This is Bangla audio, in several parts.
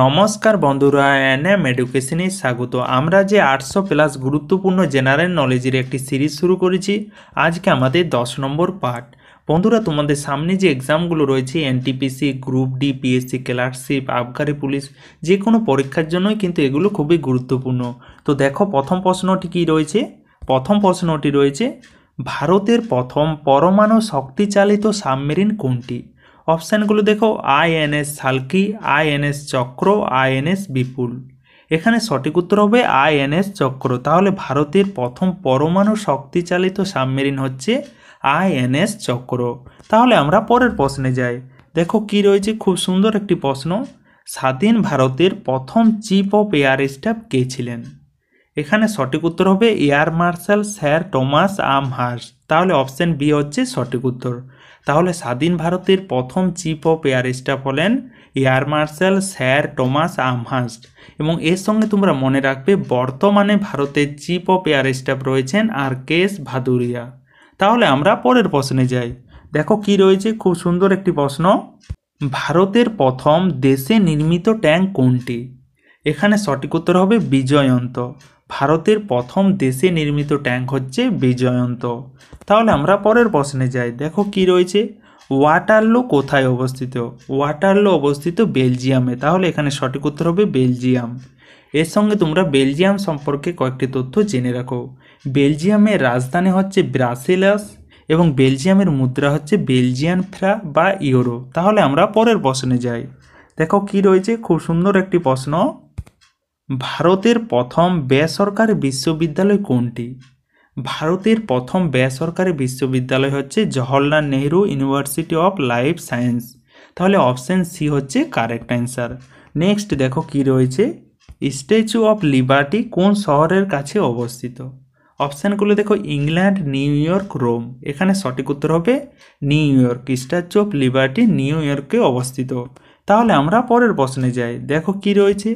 নমস্কার বন্ধুরা এন এম এডুকেশনে স্বাগত আমরা যে আটশো প্লাস গুরুত্বপূর্ণ জেনারেল নলেজের একটি সিরিজ শুরু করেছি আজকে আমাদের দশ নম্বর পার্ট বন্ধুরা তোমাদের সামনে যে এক্সামগুলো রয়েছে NTPC group D PSC clerkship আবগারি পুলিশ যে কোনো পরীক্ষার জন্যই কিন্তু এগুলো খুবই গুরুত্বপূর্ণ তো দেখো প্রথম প্রশ্নটি কি রয়েছে প্রথম প্রশ্নটি রয়েছে ভারতের প্রথম পরমাণু শক্তিচালিত সাবমেরিন কোনটি অপশানগুলো দেখো INS Shalki INS Chakra INS Vipul এখানে সঠিক উত্তর হবে আইএনএস চক্র তাহলে ভারতের প্রথম পরমাণু শক্তিচালিত সাবমেরিন হচ্ছে আইএনএস চক্র তাহলে আমরা পরের প্রশ্নে যাই দেখো কি রয়েছে খুব সুন্দর একটি প্রশ্ন স্বাধীন ভারতের প্রথম চিফ অফ এয়ার স্টাফ কে ছিলেন এখানে সঠিক উত্তর হবে air marshal sir Thomas Elmhirst তাহলে অপশান বি হচ্ছে সঠিক উত্তর তাহলে স্বাধীন ভারতের প্রথম চিফ অফ এয়ার স্টাফ হলেন air marshal sir Thomas Elmhirst এবং এর সঙ্গে তোমরা মনে রাখবে বর্তমানে ভারতের চিফ অফ এয়ার স্টাফ রয়েছেন আর কেস ভাদুরিয়া তাহলে আমরা পরের প্রশ্নে যাই দেখো কি রয়েছে খুব সুন্দর একটি প্রশ্ন ভারতের প্রথম দেশে নির্মিত ট্যাঙ্ক কোনটি এখানে সঠিক উত্তর হবে বিজয়ন্ত ভারতের প্রথম দেশে নির্মিত ট্যাঙ্ক হচ্ছে বিজয়ন্ত তাহলে আমরা পরের প্রশ্নে যাই দেখো কি রয়েছে ওয়াটারলো কোথায় অবস্থিত ওয়াটারলো অবস্থিত বেলজিয়ামে তাহলে এখানে সঠিক উত্তর হবে বেলজিয়াম এর সঙ্গে তোমরা বেলজিয়াম সম্পর্কে কয়েকটি তথ্য জেনে রাখো বেলজিয়ামের রাজধানী হচ্ছে ব্রাসেলাস এবং বেলজিয়ামের মুদ্রা হচ্ছে বেলজিয়ান ফ্রা বা ইউরো তাহলে আমরা পরের প্রশ্নে যাই দেখো কি রয়েছে খুব সুন্দর একটি প্রশ্ন ভারতের প্রথম বেসরকারি বিশ্ববিদ্যালয় কোনটি ভারতের প্রথম বেসরকারি বিশ্ববিদ্যালয় হচ্ছে Jawaharlal Nehru university of life science তাহলে অপশান সি হচ্ছে কারেক্ট অ্যান্সার নেক্সট দেখো কি রয়েছে স্ট্যাচু অফ লিবার্টি কোন শহরের কাছে অবস্থিত অপশানগুলো দেখো ইংল্যান্ড নিউ ইয়র্ক রোম এখানে সঠিক উত্তর হবে New York statue of liberty New ইয়র্কে অবস্থিত তাহলে আমরা পরের প্রশ্নে যাই দেখো কি রয়েছে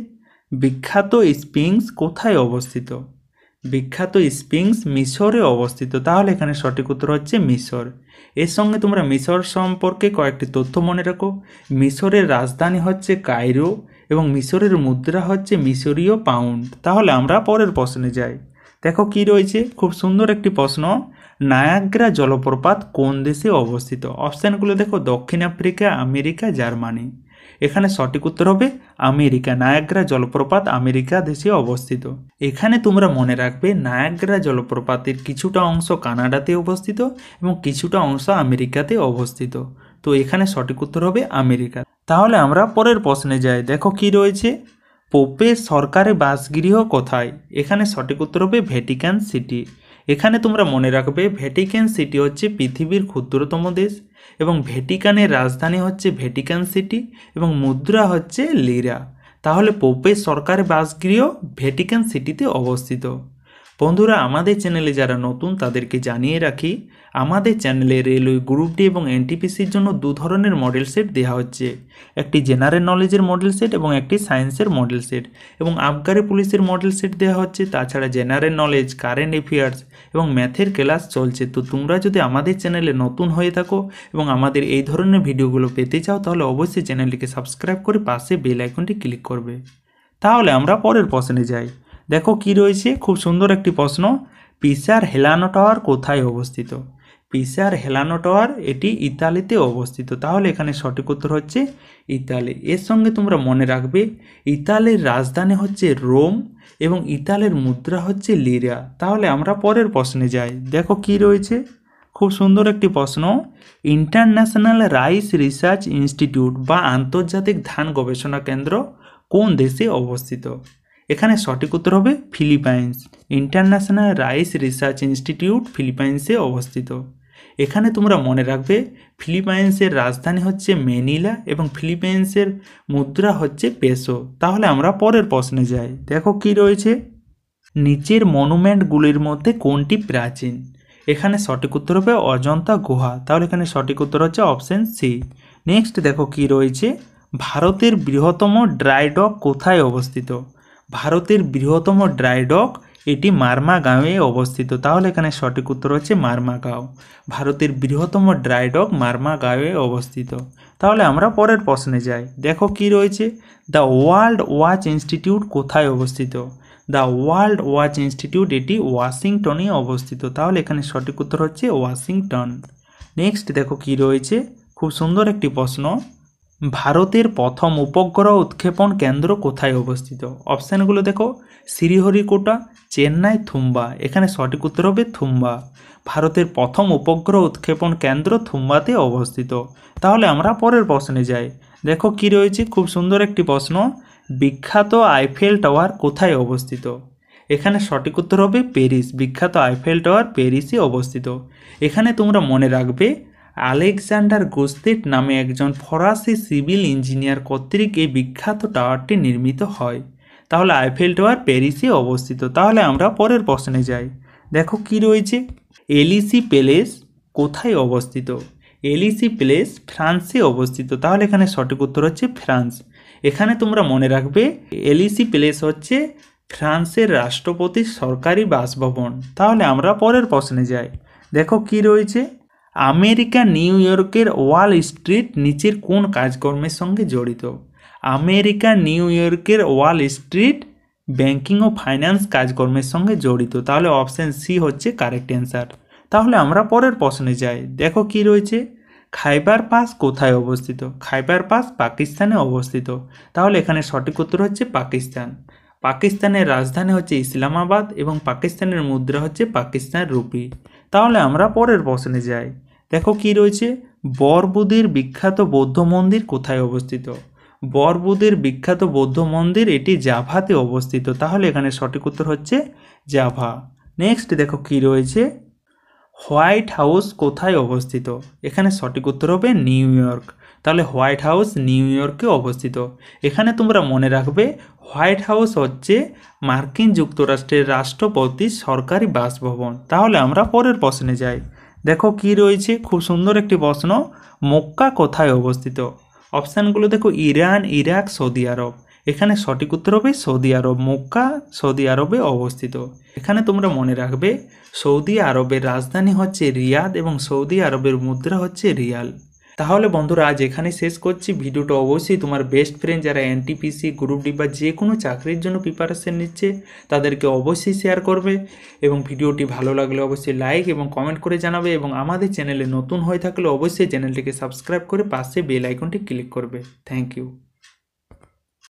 বিখ্যাত স্পিংস কোথায় অবস্থিত বিখ্যাত স্পিংস মিশরে অবস্থিত তাহলে এখানে সঠিক উত্তর হচ্ছে মিশর এর সঙ্গে তোমরা মিশর সম্পর্কে কয়েকটি তথ্য মনে রাখো মিশরের রাজধানী হচ্ছে কায়রো এবং মিশরের মুদ্রা হচ্ছে মিশরীয় পাউন্ড তাহলে আমরা পরের প্রশ্নে যাই দেখো কি রয়েছে খুব সুন্দর একটি প্রশ্ন নায়াগ্রা জলপ্রপাত কোন দেশে অবস্থিত অপশানগুলো দেখো দক্ষিণ আফ্রিকা আমেরিকা জার্মানি এখানে সঠিক উত্তর হবে আমেরিকা নায়াগ্রা জলপ্রপাত আমেরিকা দেশে অবস্থিত এখানে তোমরা মনে রাখবে নায়াগ্রা জলপ্রপাতের কিছুটা অংশ কানাডাতে অবস্থিত এবং কিছুটা অংশ আমেরিকাতে অবস্থিত তো এখানে সঠিক উত্তর হবে আমেরিকা তাহলে আমরা পরের প্রশ্নে যাই দেখো কি রয়েছে পোপের সরকারি বাসগৃহ কোথায় এখানে সঠিক উত্তর হবে ভ্যাটিকান সিটি এখানে তোমরা মনে রাখবে ভ্যাটিকান সিটি হচ্ছে পৃথিবীর ক্ষুদ্রতম দেশ এবং ভ্যাটিকানের রাজধানী হচ্ছে ভ্যাটিকান সিটি এবং মুদ্রা হচ্ছে লিরা তাহলে পোপের সরকারের বাসগৃহ ভ্যাটিকান সিটিতে অবস্থিত বন্ধুরা আমাদের চ্যানেলে যারা নতুন তাদেরকে জানিয়ে রাখি আমাদের চ্যানেলে রেলওয়ে গ্রুপ ডি এবং এনটিপিসির জন্য দু ধরনের মডেল সেট দেওয়া হচ্ছে একটি জেনারেল নলেজের মডেল সেট এবং একটি সায়েন্সের মডেল সেট এবং আবগারে পুলিশের মডেল সেট দেওয়া হচ্ছে তাছাড়া জেনারেল নলেজ কারেন্ট অ্যাফেয়ার্স এবং ম্যাথের ক্লাস চলছে তো তোমরা যদি আমাদের চ্যানেলে নতুন হয়ে থাকো এবং আমাদের এই ধরনের ভিডিওগুলো পেতে চাও তাহলে অবশ্যই চ্যানেলটিকে সাবস্ক্রাইব করে পাশে বেল আইকনটি ক্লিক করবে তাহলে আমরা পরের প্রশ্নে যাই দেখো কি রয়েছে খুব সুন্দর একটি প্রশ্ন পিসার হেলানো টাওয়ার কোথায় অবস্থিত পিসার হেলানো টাওয়ার এটি ইতালিতে অবস্থিত তাহলে এখানে সঠিক উত্তর হচ্ছে ইতালি এর সঙ্গে তোমরা মনে রাখবে ইতালির রাজধানী হচ্ছে রোম এবং ইতালির মুদ্রা হচ্ছে লিরা তাহলে আমরা পরের প্রশ্নে যাই দেখো কি রয়েছে খুব সুন্দর একটি প্রশ্ন ইন্টারন্যাশনাল রাইস রিসার্চ ইনস্টিটিউট বা আন্তর্জাতিক ধান গবেষণা কেন্দ্র কোন দেশে অবস্থিত এখানে সঠিক উত্তর হবে Philippines international rice research institute ফিলিপাইন্সে অবস্থিত এখানে তোমরা মনে রাখবে ফিলিপাইন্সের রাজধানী হচ্ছে মেনিলা এবং ফিলিপাইন্সের মুদ্রা হচ্ছে পেসো তাহলে আমরা পরের প্রশ্নে যাই দেখো কি রয়েছে নিচের মনুমেন্টগুলির মধ্যে কোনটি প্রাচীন এখানে সঠিক উত্তর হবে অজন্তা গুহা তাহলে এখানে সঠিক উত্তর হচ্ছে অপশান সি নেক্সট দেখো কি রয়েছে ভারতের বৃহত্তম ড্রাইডক কোথায় অবস্থিত ভারতের বৃহত্তম ডক এটি মারমা গাঁওয়ে অবস্থিত তাহলে এখানে সঠিক উত্তর হচ্ছে মারমা গাঁও ভারতের বৃহত্তম ডক মারমা গাঁওয়ে অবস্থিত তাহলে আমরা পরের প্রশ্নে যাই দেখো কি রয়েছে দ্য ওয়ার্ল্ড ওয়াচ ইনস্টিটিউট কোথায় অবস্থিত দ্য ওয়ার্ল্ড ওয়াচ ইনস্টিটিউট এটি ওয়াশিংটনে অবস্থিত তাহলে এখানে সঠিক উত্তর হচ্ছে ওয়াশিংটন নেক্সট দেখো কি রয়েছে খুব সুন্দর একটি প্রশ্ন ভারতের প্রথম উপগ্রহ উৎক্ষেপণ কেন্দ্র কোথায় অবস্থিত অপশানগুলো দেখো শ্রীহরিকোটা চেন্নাই থুম্বা এখানে সঠিক উত্তর হবে থুম্বা ভারতের প্রথম উপগ্রহ উৎক্ষেপণ কেন্দ্র থুম্বাতে অবস্থিত তাহলে আমরা পরের প্রশ্নে যাই দেখো কি রয়েছে খুব সুন্দর একটি প্রশ্ন বিখ্যাত আইফেল টাওয়ার কোথায় অবস্থিত এখানে সঠিক উত্তর হবে প্যারিস বিখ্যাত আইফেল টাওয়ার প্যারিসে অবস্থিত এখানে তোমরা মনে রাখবে আলেকজান্ডার গোস্তেট নামে একজন ফরাসি সিভিল ইঞ্জিনিয়ার কর্তৃক এই বিখ্যাত টাওয়ারটি নির্মিত হয় তাহলে আইফেল টাওয়ার প্যারিসে অবস্থিত তাহলে আমরা পরের প্রশ্নে যাই দেখো কি রয়েছে এলিসি প্যালেস কোথায় অবস্থিত এলিসি প্লেস ফ্রান্সে অবস্থিত তাহলে এখানে সঠিক উত্তর হচ্ছে ফ্রান্স এখানে তোমরা মনে রাখবে এলিসি প্লেস হচ্ছে ফ্রান্সের রাষ্ট্রপতির সরকারি বাসভবন তাহলে আমরা পরের প্রশ্নে যাই দেখো কি রয়েছে আমেরিকা নিউ ইয়র্কের ওয়াল স্ট্রিট নিচের কোন কাজকর্মের সঙ্গে জড়িত আমেরিকা নিউ ইয়র্কের ওয়াল স্ট্রিট ব্যাংকিং ও ফাইন্যান্স কাজকর্মের সঙ্গে জড়িত তাহলে অপশান সি হচ্ছে কারেক্ট অ্যান্সার তাহলে আমরা পরের প্রশ্নে যাই দেখো কি রয়েছে খাইবার পাস কোথায় অবস্থিত খাইবার পাস পাকিস্তানে অবস্থিত তাহলে এখানে সঠিক উত্তর হচ্ছে পাকিস্তান পাকিস্তানের রাজধানী হচ্ছে ইসলামাবাদ এবং পাকিস্তানের মুদ্রা হচ্ছে পাকিস্তান রুপি তাহলে আমরা পরের প্রশ্নে যাই দেখো কি রয়েছে বরবুদের বিখ্যাত বৌদ্ধ মন্দির কোথায় অবস্থিত বরবুদের বিখ্যাত বৌদ্ধ মন্দির এটি জাভাতে অবস্থিত তাহলে এখানে সঠিক উত্তর হচ্ছে জাভা নেক্সট দেখো কি রয়েছে হোয়াইট হাউস কোথায় অবস্থিত এখানে সঠিক উত্তর হবে নিউ ইয়র্ক তাহলে হোয়াইট হাউস নিউ ইয়র্কে অবস্থিত এখানে তোমরা মনে রাখবে হোয়াইট হাউস হচ্ছে মার্কিন যুক্তরাষ্ট্রের রাষ্ট্রপতির সরকারি বাসভবন তাহলে আমরা পরের প্রশ্নে যাই দেখো কি রয়েছে খুব সুন্দর একটি প্রশ্ন মক্কা কোথায় অবস্থিত অপশানগুলো দেখো ইরান ইরাক সৌদি আরব এখানে সঠিক উত্তর হবে সৌদি আরব মক্কা সৌদি আরবে অবস্থিত এখানে তোমরা মনে রাখবে সৌদি আরবের রাজধানী হচ্ছে রিয়াদ এবং সৌদি আরবের মুদ্রা হচ্ছে রিয়াল তাহলে বন্ধুরা আজ এখানে শেষ করছি ভিডিওটা অবশ্যই তোমার বেস্ট ফ্রেন্ড যারা এনটিপিসি গ্রুপ ডি বা যে কোনো চাকরির জন্য প্রিপারেশান নিচ্ছে তাদেরকে অবশ্যই শেয়ার করবে এবং ভিডিওটি ভালো লাগলে অবশ্যই লাইক এবং কমেন্ট করে জানাবে এবং আমাদের চ্যানেলে নতুন হয়ে থাকলে অবশ্যই চ্যানেলটিকে সাবস্ক্রাইব করে পাশে বেল আইকনটি ক্লিক করবে থ্যাংক ইউ